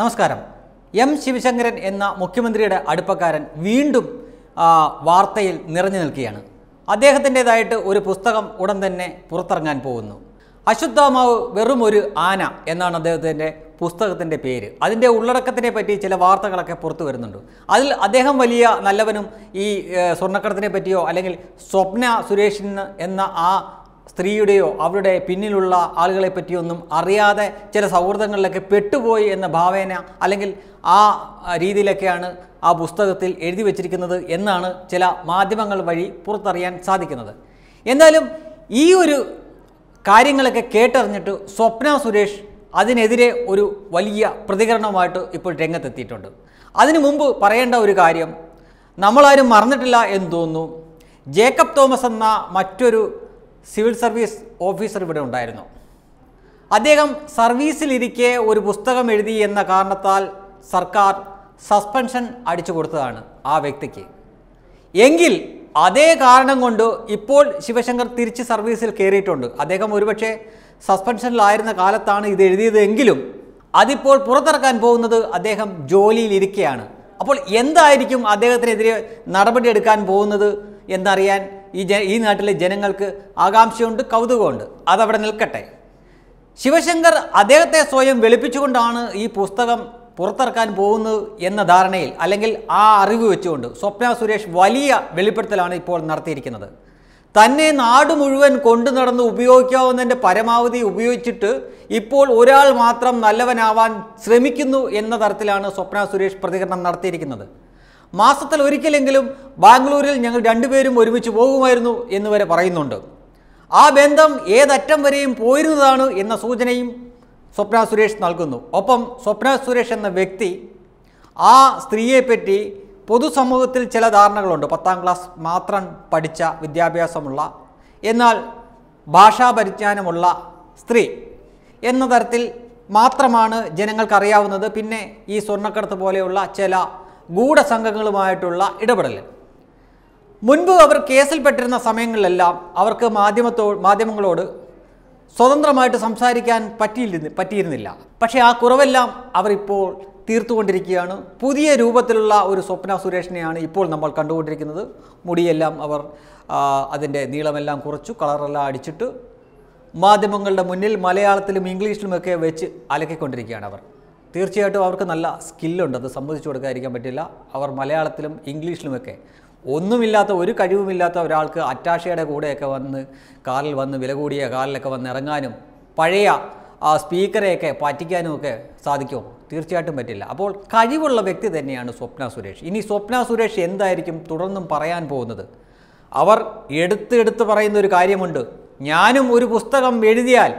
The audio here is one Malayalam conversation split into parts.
നമസ്കാരം എം ശിവശങ്കരൻ എന്ന മുഖ്യമന്ത്രിയുടെ അടുപ്പക്കാരൻ വീണ്ടും വാർത്തയിൽ നിറഞ്ഞു നിൽക്കുകയാണ് അദ്ദേഹത്തിൻ്റെതായിട്ട് ഒരു പുസ്തകം ഉടൻ തന്നെ പുറത്തിറങ്ങാൻ പോകുന്നു അശുദ്ധമാവ് വെറും ഒരു ആന എന്നാണ് അദ്ദേഹത്തിൻ്റെ പുസ്തകത്തിൻ്റെ പേര് അതിൻ്റെ ഉള്ളടക്കത്തിനെ പറ്റി ചില വാർത്തകളൊക്കെ പുറത്തു വരുന്നുണ്ട് അതിൽ അദ്ദേഹം വലിയ നല്ലവനും ഈ സ്വർണ്ണക്കടത്തിനെ പറ്റിയോ അല്ലെങ്കിൽ സ്വപ്ന സുരേഷിന് എന്ന ആ സ്ത്രീയുടെയോ അവരുടെ പിന്നിലുള്ള ആളുകളെ പറ്റിയൊന്നും അറിയാതെ ചില സൗഹൃദങ്ങളിലൊക്കെ പെട്ടുപോയി എന്ന ഭാവേന അല്ലെങ്കിൽ ആ രീതിയിലൊക്കെയാണ് ആ പുസ്തകത്തിൽ എഴുതി വച്ചിരിക്കുന്നത് എന്നാണ് ചില മാധ്യമങ്ങൾ വഴി പുറത്തറിയാൻ സാധിക്കുന്നത് എന്നാലും ഈ ഒരു കാര്യങ്ങളൊക്കെ കേട്ടറിഞ്ഞിട്ട് സ്വപ്ന സുരേഷ് അതിനെതിരെ ഒരു വലിയ പ്രതികരണമായിട്ട് ഇപ്പോൾ രംഗത്തെത്തിയിട്ടുണ്ട് അതിനു മുമ്പ് പറയേണ്ട ഒരു കാര്യം നമ്മളാരും മറന്നിട്ടില്ല എന്ന് തോന്നുന്നു ജേക്കബ് തോമസ് എന്ന മറ്റൊരു സിവിൽ സർവീസ് ഓഫീസർ ഇവിടെ ഉണ്ടായിരുന്നു അദ്ദേഹം സർവീസിലിരിക്കെ ഒരു പുസ്തകം എഴുതി എന്ന കാരണത്താൽ സർക്കാർ സസ്പെൻഷൻ അടിച്ചു കൊടുത്തതാണ് ആ വ്യക്തിക്ക് എങ്കിൽ അതേ കാരണം കൊണ്ട് ഇപ്പോൾ ശിവശങ്കർ തിരിച്ച് സർവീസിൽ കയറിയിട്ടുണ്ട് അദ്ദേഹം ഒരുപക്ഷെ സസ്പെൻഷനിലായിരുന്ന കാലത്താണ് ഇത് എഴുതിയത് എങ്കിലും അതിപ്പോൾ പുറത്തിറക്കാൻ പോകുന്നത് അദ്ദേഹം ജോലിയിലിരിക്കുകയാണ് അപ്പോൾ എന്തായിരിക്കും അദ്ദേഹത്തിനെതിരെ നടപടിയെടുക്കാൻ പോകുന്നത് എന്നറിയാൻ ഈ ഈ നാട്ടിലെ ജനങ്ങൾക്ക് ആകാംക്ഷയുണ്ട് കൗതുകമുണ്ട് അതവിടെ നിൽക്കട്ടെ ശിവശങ്കർ അദ്ദേഹത്തെ സ്വയം വെളുപ്പിച്ചുകൊണ്ടാണ് ഈ പുസ്തകം പുറത്തിറക്കാൻ പോകുന്നത് എന്ന ധാരണയിൽ അല്ലെങ്കിൽ ആ അറിവ് വെച്ചുകൊണ്ട് സ്വപ്ന സുരേഷ് വലിയ വെളിപ്പെടുത്തലാണ് ഇപ്പോൾ നടത്തിയിരിക്കുന്നത് തന്നെ നാട് മുഴുവൻ കൊണ്ടു നടന്ന് ഉപയോഗിക്കാവുന്നതിൻ്റെ പരമാവധി ഉപയോഗിച്ചിട്ട് ഇപ്പോൾ ഒരാൾ മാത്രം നല്ലവനാവാൻ ശ്രമിക്കുന്നു എന്ന തരത്തിലാണ് സ്വപ്ന സുരേഷ് പ്രതികരണം നടത്തിയിരിക്കുന്നത് മാസത്തിൽ ഒരിക്കലെങ്കിലും ബാംഗ്ലൂരിൽ ഞങ്ങൾ രണ്ടുപേരും ഒരുമിച്ച് പോകുമായിരുന്നു എന്ന് വരെ പറയുന്നുണ്ട് ആ ബന്ധം ഏതറ്റം വരെയും പോയിരുന്നതാണ് എന്ന സൂചനയും സ്വപ്ന സുരേഷ് നൽകുന്നു ഒപ്പം സ്വപ്ന സുരേഷ് എന്ന വ്യക്തി ആ സ്ത്രീയെപ്പറ്റി പൊതുസമൂഹത്തിൽ ചില ധാരണകളുണ്ട് പത്താം ക്ലാസ് മാത്രം പഠിച്ച വിദ്യാഭ്യാസമുള്ള എന്നാൽ ഭാഷാപരിജ്ഞാനമുള്ള സ്ത്രീ എന്ന തരത്തിൽ മാത്രമാണ് ജനങ്ങൾക്കറിയാവുന്നത് പിന്നെ ഈ സ്വർണ്ണക്കടത്ത് പോലെയുള്ള ചില ഗൂഢസംഘങ്ങളുമായിട്ടുള്ള ഇടപെടൽ മുൻപ് അവർ കേസിൽപ്പെട്ടിരുന്ന സമയങ്ങളിലെല്ലാം അവർക്ക് മാധ്യമത്തോ മാധ്യമങ്ങളോട് സ്വതന്ത്രമായിട്ട് സംസാരിക്കാൻ പറ്റിയിരുന്നു പറ്റിയിരുന്നില്ല പക്ഷേ ആ കുറവെല്ലാം അവരിപ്പോൾ തീർത്തുകൊണ്ടിരിക്കുകയാണ് പുതിയ രൂപത്തിലുള്ള ഒരു സ്വപ്ന സുരേഷിനെയാണ് ഇപ്പോൾ നമ്മൾ കണ്ടുകൊണ്ടിരിക്കുന്നത് മുടിയെല്ലാം അവർ അതിൻ്റെ നീളമെല്ലാം കുറച്ചു കളറെല്ലാം അടിച്ചിട്ട് മാധ്യമങ്ങളുടെ മുന്നിൽ മലയാളത്തിലും ഇംഗ്ലീഷിലുമൊക്കെ വെച്ച് അലക്കിക്കൊണ്ടിരിക്കുകയാണ് അവർ തീർച്ചയായിട്ടും അവർക്ക് നല്ല സ്കില്ലുണ്ട് അത് സംബന്ധിച്ചു കൊടുക്കാതിരിക്കാൻ പറ്റില്ല അവർ മലയാളത്തിലും ഇംഗ്ലീഷിലുമൊക്കെ ഒന്നുമില്ലാത്ത ഒരു കഴിവുമില്ലാത്ത ഒരാൾക്ക് അറ്റാഷയുടെ കൂടെയൊക്കെ വന്ന് കാറിൽ വന്ന് വില കൂടിയ കാറിലൊക്കെ വന്ന് ഇറങ്ങാനും പഴയ ആ സ്പീക്കറെയൊക്കെ പറ്റിക്കാനുമൊക്കെ സാധിക്കുമോ തീർച്ചയായിട്ടും പറ്റില്ല അപ്പോൾ കഴിവുള്ള വ്യക്തി തന്നെയാണ് സ്വപ്ന സുരേഷ് ഇനി സ്വപ്ന സുരേഷ് എന്തായിരിക്കും തുടർന്നും പറയാൻ പോകുന്നത് അവർ എടുത്തെടുത്ത് പറയുന്ന ഒരു കാര്യമുണ്ട് ഞാനും ഒരു പുസ്തകം എഴുതിയാൽ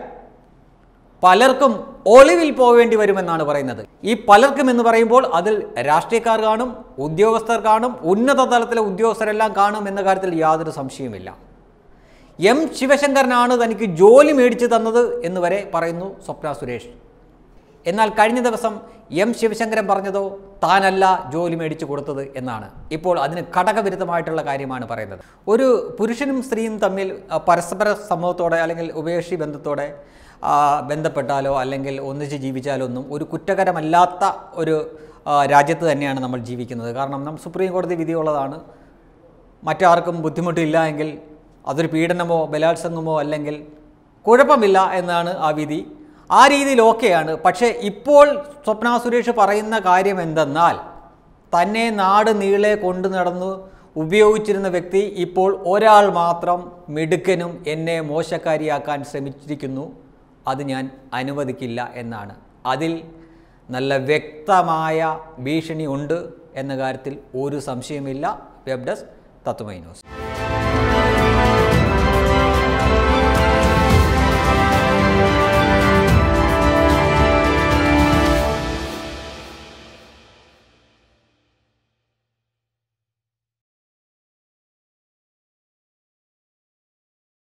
പലർക്കും ഒളിവിൽ പോവേണ്ടി വരുമെന്നാണ് പറയുന്നത് ഈ പലർക്കും എന്ന് പറയുമ്പോൾ അതിൽ രാഷ്ട്രീയക്കാർ കാണും ഉദ്യോഗസ്ഥർ കാണും ഉന്നത തലത്തിലെ ഉദ്യോഗസ്ഥരെല്ലാം കാണും എന്ന കാര്യത്തിൽ യാതൊരു സംശയവുമില്ല എം ശിവശങ്കരനാണ് തനിക്ക് ജോലി മേടിച്ചു തന്നത് എന്ന് വരെ പറയുന്നു സ്വപ്ന സുരേഷ് എന്നാൽ കഴിഞ്ഞ ദിവസം എം ശിവശങ്കരൻ പറഞ്ഞതോ താനല്ല ജോലി മേടിച്ചു കൊടുത്തത് എന്നാണ് ഇപ്പോൾ അതിന് ഘടകവിരുദ്ധമായിട്ടുള്ള കാര്യമാണ് പറയുന്നത് ഒരു പുരുഷനും സ്ത്രീയും തമ്മിൽ പരസ്പര സമൂഹത്തോടെ അല്ലെങ്കിൽ ഉപേക്ഷി ബന്ധത്തോടെ ബന്ധപ്പെട്ടാലോ അല്ലെങ്കിൽ ഒന്നിച്ച് ജീവിച്ചാലോ ഒന്നും ഒരു കുറ്റകരമല്ലാത്ത ഒരു രാജ്യത്ത് തന്നെയാണ് നമ്മൾ ജീവിക്കുന്നത് കാരണം നാം സുപ്രീം കോടതി വിധിയുള്ളതാണ് മറ്റാർക്കും ബുദ്ധിമുട്ടില്ല എങ്കിൽ അതൊരു പീഡനമോ ബലാത്സംഗമോ അല്ലെങ്കിൽ കുഴപ്പമില്ല എന്നാണ് ആ വിധി ആ രീതിയിൽ ഓക്കെയാണ് പക്ഷേ ഇപ്പോൾ സ്വപ്ന സുരേഷ് പറയുന്ന കാര്യം എന്തെന്നാൽ തന്നെ നാട് നീളെ കൊണ്ടു നടന്നു ഉപയോഗിച്ചിരുന്ന വ്യക്തി ഇപ്പോൾ ഒരാൾ മാത്രം മിടുക്കനും എന്നെ മോശക്കാരിയാക്കാൻ ശ്രമിച്ചിരിക്കുന്നു അത് ഞാൻ അനുവദിക്കില്ല എന്നാണ് അതിൽ നല്ല വ്യക്തമായ ഭീഷണി ഉണ്ട് എന്ന കാര്യത്തിൽ ഒരു സംശയമില്ല വെബ് ഡെസ്ക് തത്വമൈനോസ്